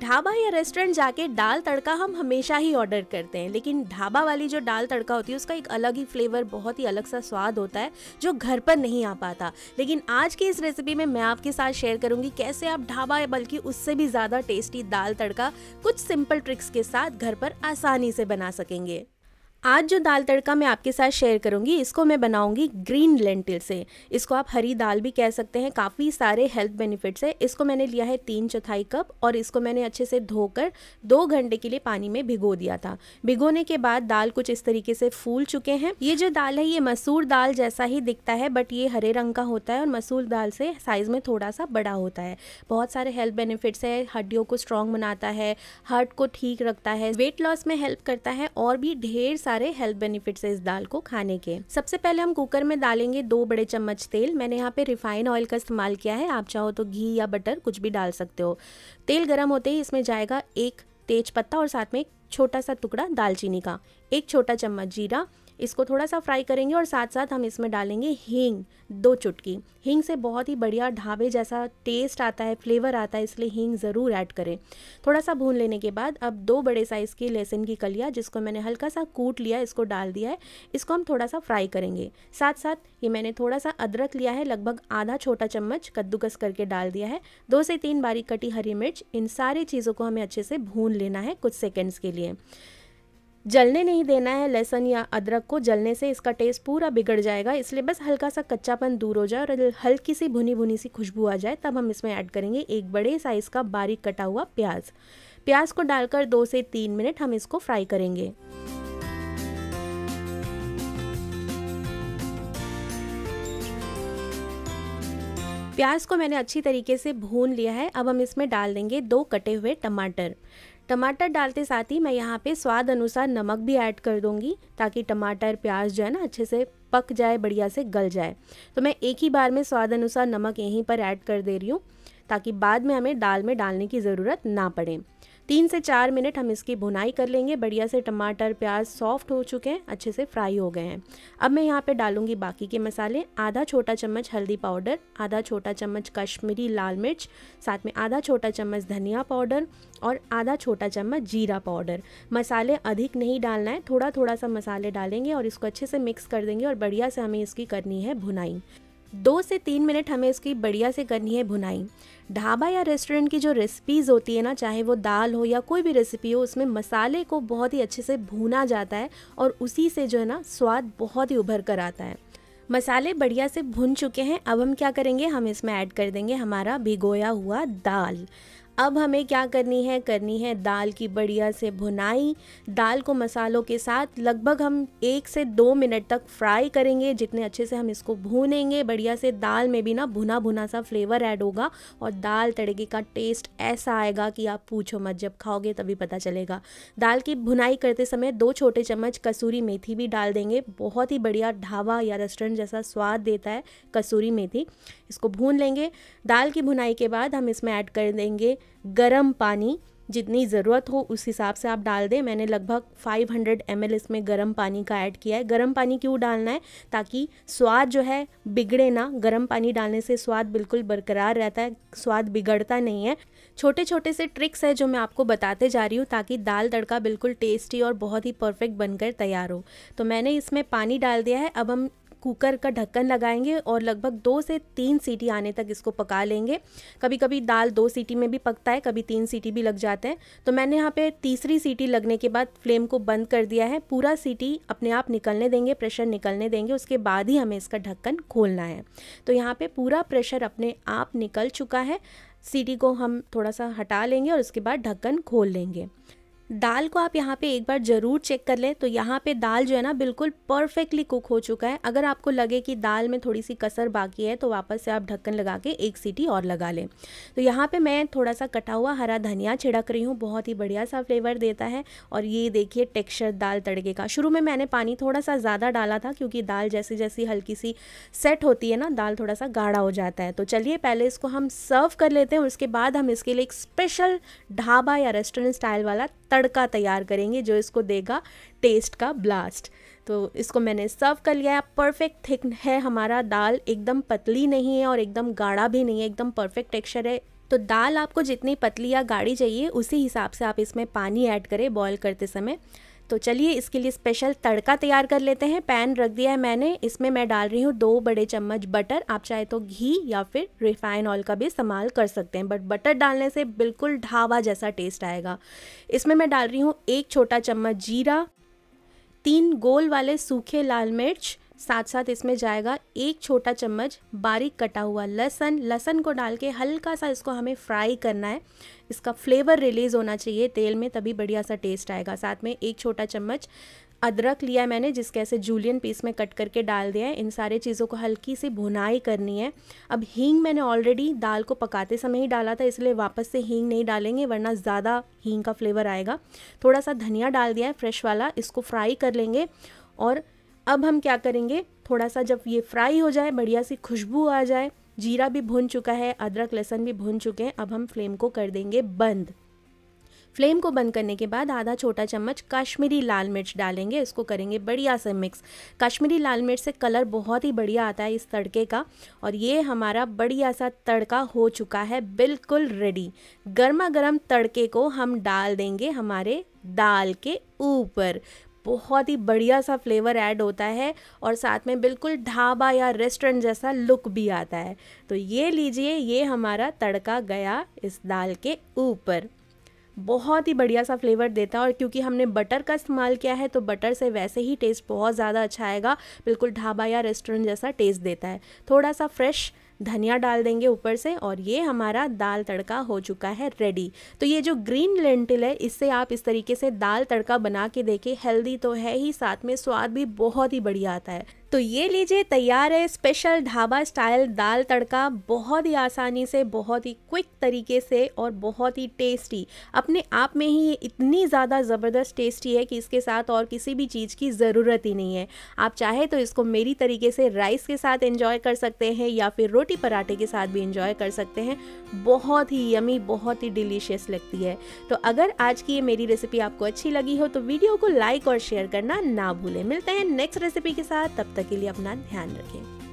ढाबा या रेस्टोरेंट जाके दाल तड़का हम हमेशा ही ऑर्डर करते हैं लेकिन ढाबा वाली जो दाल तड़का होती है उसका एक अलग ही फ्लेवर बहुत ही अलग सा स्वाद होता है जो घर पर नहीं आ पाता लेकिन आज की इस रेसिपी में मैं आपके साथ शेयर करूंगी कैसे आप ढाबा या बल्कि उससे भी ज़्यादा टेस्टी दाल तड़का कुछ सिंपल ट्रिक्स के साथ घर पर आसानी से बना सकेंगे आज जो दाल तड़का मैं आपके साथ शेयर करूंगी इसको मैं बनाऊंगी ग्रीन लेंटिल से इसको आप हरी दाल भी कह सकते हैं काफ़ी सारे हेल्थ बेनिफिट्स है इसको मैंने लिया है तीन चौथाई कप और इसको मैंने अच्छे से धोकर दो घंटे के लिए पानी में भिगो दिया था भिगोने के बाद दाल कुछ इस तरीके से फूल चुके हैं ये जो दाल है ये मसूर दाल जैसा ही दिखता है बट ये हरे रंग का होता है और मसूर दाल से साइज़ में थोड़ा सा बड़ा होता है बहुत सारे हेल्थ बेनिफिट्स है हड्डियों को स्ट्रॉन्ग बनाता है हार्ट को ठीक रखता है वेट लॉस में हेल्प करता है और भी ढेर सारे सारे हेल्थ बेनिफिट्स है इस दाल को खाने के सबसे पहले हम कुकर में डालेंगे दो बड़े चम्मच तेल मैंने यहाँ पे रिफाइन ऑयल का इस्तेमाल किया है आप चाहो तो घी या बटर कुछ भी डाल सकते हो तेल गर्म होते ही इसमें जाएगा एक तेज पत्ता और साथ में एक छोटा सा टुकड़ा दालचीनी का एक छोटा चम्मच जीरा इसको थोड़ा सा फ्राई करेंगे और साथ साथ हम इसमें डालेंगे हींग दो चुटकी हींग से बहुत ही बढ़िया ढाबे जैसा टेस्ट आता है फ्लेवर आता है इसलिए हींग ज़रूर ऐड करें थोड़ा सा भून लेने के बाद अब दो बड़े साइज़ की लहसुन की कलिया जिसको मैंने हल्का सा कूट लिया इसको डाल दिया है इसको हम थोड़ा सा फ्राई करेंगे साथ साथ ये मैंने थोड़ा सा अदरक लिया है लगभग आधा छोटा चम्मच कद्दूकस करके डाल दिया है दो से तीन बारीक कटी हरी मिर्च इन सारी चीज़ों को हमें अच्छे से भून लेना है कुछ सेकेंड्स के लिए जलने नहीं देना है लहसुन या अदरक को जलने से इसका टेस्ट पूरा बिगड़ जाएगा इसलिए बस हल्का सा कच्चापन दूर हो जाए और हल्की सी भुनी भुनी सी खुशबू आ जाए तब हम इसमें ऐड करेंगे एक बड़े साइज़ का बारीक कटा हुआ प्याज प्याज को डालकर दो से तीन मिनट हम इसको फ्राई करेंगे प्याज को मैंने अच्छी तरीके से भून लिया है अब हम इसमें डाल देंगे दो कटे हुए टमाटर टमाटर डालते साथ ही मैं यहाँ पे स्वाद अनुसार नमक भी ऐड कर दूँगी ताकि टमाटर प्याज जो है ना अच्छे से पक जाए बढ़िया से गल जाए तो मैं एक ही बार में स्वाद अनुसार नमक यहीं पर ऐड कर दे रही हूँ ताकि बाद में हमें दाल में डालने की ज़रूरत ना पड़े तीन से चार मिनट हम इसकी भुनाई कर लेंगे बढ़िया से टमाटर प्याज सॉफ्ट हो चुके हैं अच्छे से फ्राई हो गए हैं अब मैं यहाँ पे डालूंगी बाकी के मसाले आधा छोटा चम्मच हल्दी पाउडर आधा छोटा चम्मच कश्मीरी लाल मिर्च साथ में आधा छोटा चम्मच धनिया पाउडर और आधा छोटा चम्मच जीरा पाउडर मसाले अधिक नहीं डालना है थोड़ा थोड़ा सा मसाले डालेंगे और इसको अच्छे से मिक्स कर देंगे और बढ़िया से हमें इसकी करनी है भुनाई दो से तीन मिनट हमें इसकी बढ़िया से करनी है भुनाई ढाबा या रेस्टोरेंट की जो रेसिपीज़ होती है ना चाहे वो दाल हो या कोई भी रेसिपी हो उसमें मसाले को बहुत ही अच्छे से भुना जाता है और उसी से जो है ना स्वाद बहुत ही उभर कर आता है मसाले बढ़िया से भुन चुके हैं अब हम क्या करेंगे हम इसमें ऐड कर देंगे हमारा भिगोया हुआ दाल अब हमें क्या करनी है करनी है दाल की बढ़िया से भुनाई दाल को मसालों के साथ लगभग हम एक से दो मिनट तक फ्राई करेंगे जितने अच्छे से हम इसको भूनेंगे बढ़िया से दाल में भी ना भुना भुना सा फ्लेवर ऐड होगा और दाल तड़के का टेस्ट ऐसा आएगा कि आप पूछो मत जब खाओगे तभी पता चलेगा दाल की भुनाई करते समय दो छोटे चम्मच कसूरी मेथी भी डाल देंगे बहुत ही बढ़िया ढाबा या रेस्टोरेंट जैसा स्वाद देता है कसूरी मेथी इसको भून लेंगे दाल की भुनाई के बाद हम इसमें ऐड कर देंगे गर्म पानी जितनी ज़रूरत हो उस हिसाब से आप डाल दें मैंने लगभग 500 हंड्रेड इसमें गर्म पानी का ऐड किया है गर्म पानी क्यों डालना है ताकि स्वाद जो है बिगड़े ना गर्म पानी डालने से स्वाद बिल्कुल बरकरार रहता है स्वाद बिगड़ता नहीं है छोटे छोटे से ट्रिक्स है जो मैं आपको बताते जा रही हूँ ताकि दाल तड़का बिल्कुल टेस्टी और बहुत ही परफेक्ट बनकर तैयार हो तो मैंने इसमें पानी डाल दिया है अब हम कुकर का ढक्कन लगाएंगे और लगभग दो से तीन सीटी आने तक इसको पका लेंगे कभी कभी दाल दो सीटी में भी पकता है कभी तीन सीटी भी लग जाते हैं तो मैंने यहाँ पे तीसरी सीटी लगने के बाद फ्लेम को बंद कर दिया है पूरा सीटी अपने आप निकलने देंगे प्रेशर निकलने देंगे उसके बाद ही हमें इसका ढक्कन खोलना है तो यहाँ पर पूरा प्रेशर अपने आप निकल चुका है सीटी को हम थोड़ा सा हटा लेंगे और उसके बाद ढक्कन खोल लेंगे दाल को आप यहाँ पे एक बार ज़रूर चेक कर लें तो यहाँ पे दाल जो है ना बिल्कुल परफेक्टली कुक हो चुका है अगर आपको लगे कि दाल में थोड़ी सी कसर बाकी है तो वापस से आप ढक्कन लगा के एक सीटी और लगा लें तो यहाँ पे मैं थोड़ा सा कटा हुआ हरा धनिया छिड़क रही हूँ बहुत ही बढ़िया सा फ्लेवर देता है और ये देखिए टेक्स्चर दाल तड़के का शुरू में मैंने पानी थोड़ा सा ज़्यादा डाला था क्योंकि दाल जैसी जैसी हल्की सी सेट होती है ना दाल थोड़ा सा गाढ़ा हो जाता है तो चलिए पहले इसको हम सर्व कर लेते हैं उसके बाद हम इसके लिए एक स्पेशल ढाबा या रेस्टोरेंट स्टाइल वाला तड़का तैयार करेंगे जो इसको देगा टेस्ट का ब्लास्ट तो इसको मैंने सर्व कर लिया है परफेक्ट थिक है हमारा दाल एकदम पतली नहीं है और एकदम गाढ़ा भी नहीं है एकदम परफेक्ट टेक्सचर है तो दाल आपको जितनी पतली या गाढ़ी चाहिए उसी हिसाब से आप इसमें पानी ऐड करें बॉयल करते समय तो चलिए इसके लिए स्पेशल तड़का तैयार कर लेते हैं पैन रख दिया है मैंने इसमें मैं डाल रही हूँ दो बड़े चम्मच बटर आप चाहे तो घी या फिर रिफाइन ऑयल का भी इस्तेमाल कर सकते हैं बट बटर डालने से बिल्कुल ढावा जैसा टेस्ट आएगा इसमें मैं डाल रही हूँ एक छोटा चम्मच जीरा तीन गोल वाले सूखे लाल मिर्च साथ साथ इसमें जाएगा एक छोटा चम्मच बारीक कटा हुआ लहसन लहसन को डाल के हल्का सा इसको हमें फ्राई करना है इसका फ्लेवर रिलीज़ होना चाहिए तेल में तभी बढ़िया सा टेस्ट आएगा साथ में एक छोटा चम्मच अदरक लिया मैंने जिसके ऐसे जूलियन पीस में कट करके डाल दिया है इन सारे चीज़ों को हल्की सी भुनाई करनी है अब हींग मैंने ऑलरेडी दाल को पकाते समय ही डाला था इसलिए वापस से हींग नहीं डालेंगे वरना ज़्यादा हींग का फ्लेवर आएगा थोड़ा सा धनिया डाल दिया है फ्रेश वाला इसको फ्राई कर लेंगे और अब हम क्या करेंगे थोड़ा सा जब ये फ्राई हो जाए बढ़िया सी खुशबू आ जाए जीरा भी भून चुका है अदरक लहसन भी भुन चुके हैं अब हम फ्लेम को कर देंगे बंद फ्लेम को बंद करने के बाद आधा छोटा चम्मच कश्मीरी लाल मिर्च डालेंगे इसको करेंगे बढ़िया से मिक्स कश्मीरी लाल मिर्च से कलर बहुत ही बढ़िया आता है इस तड़के का और ये हमारा बढ़िया सा तड़का हो चुका है बिल्कुल रेडी गर्मा गर्म तड़के को हम डाल देंगे हमारे दाल के ऊपर बहुत ही बढ़िया सा फ्लेवर ऐड होता है और साथ में बिल्कुल ढाबा या रेस्टोरेंट जैसा लुक भी आता है तो ये लीजिए ये हमारा तड़का गया इस दाल के ऊपर बहुत ही बढ़िया सा फ्लेवर देता है और क्योंकि हमने बटर का इस्तेमाल किया है तो बटर से वैसे ही टेस्ट बहुत ज़्यादा अच्छा आएगा बिल्कुल ढाबा या रेस्टोरेंट जैसा टेस्ट देता है थोड़ा सा फ्रेश धनिया डाल देंगे ऊपर से और ये हमारा दाल तड़का हो चुका है रेडी तो ये जो ग्रीन लेंटिल है इससे आप इस तरीके से दाल तड़का बना के देखें हेल्दी तो है ही साथ में स्वाद भी बहुत ही बढ़िया आता है तो ये लीजिए तैयार है स्पेशल ढाबा स्टाइल दाल तड़का बहुत ही आसानी से बहुत ही क्विक तरीके से और बहुत ही टेस्टी अपने आप में ही ये इतनी ज़्यादा ज़बरदस्त टेस्टी है कि इसके साथ और किसी भी चीज़ की ज़रूरत ही नहीं है आप चाहे तो इसको मेरी तरीके से राइस के साथ एंजॉय कर सकते हैं या फिर रोटी पराठे के साथ भी इंजॉय कर सकते हैं बहुत ही यमी बहुत ही डिलीशियस लगती है तो अगर आज की ये मेरी रेसिपी आपको अच्छी लगी हो तो वीडियो को लाइक और शेयर करना ना भूलें मिलते हैं नेक्स्ट रेसिपी के साथ तब तक तक के लिए अपना ध्यान रखें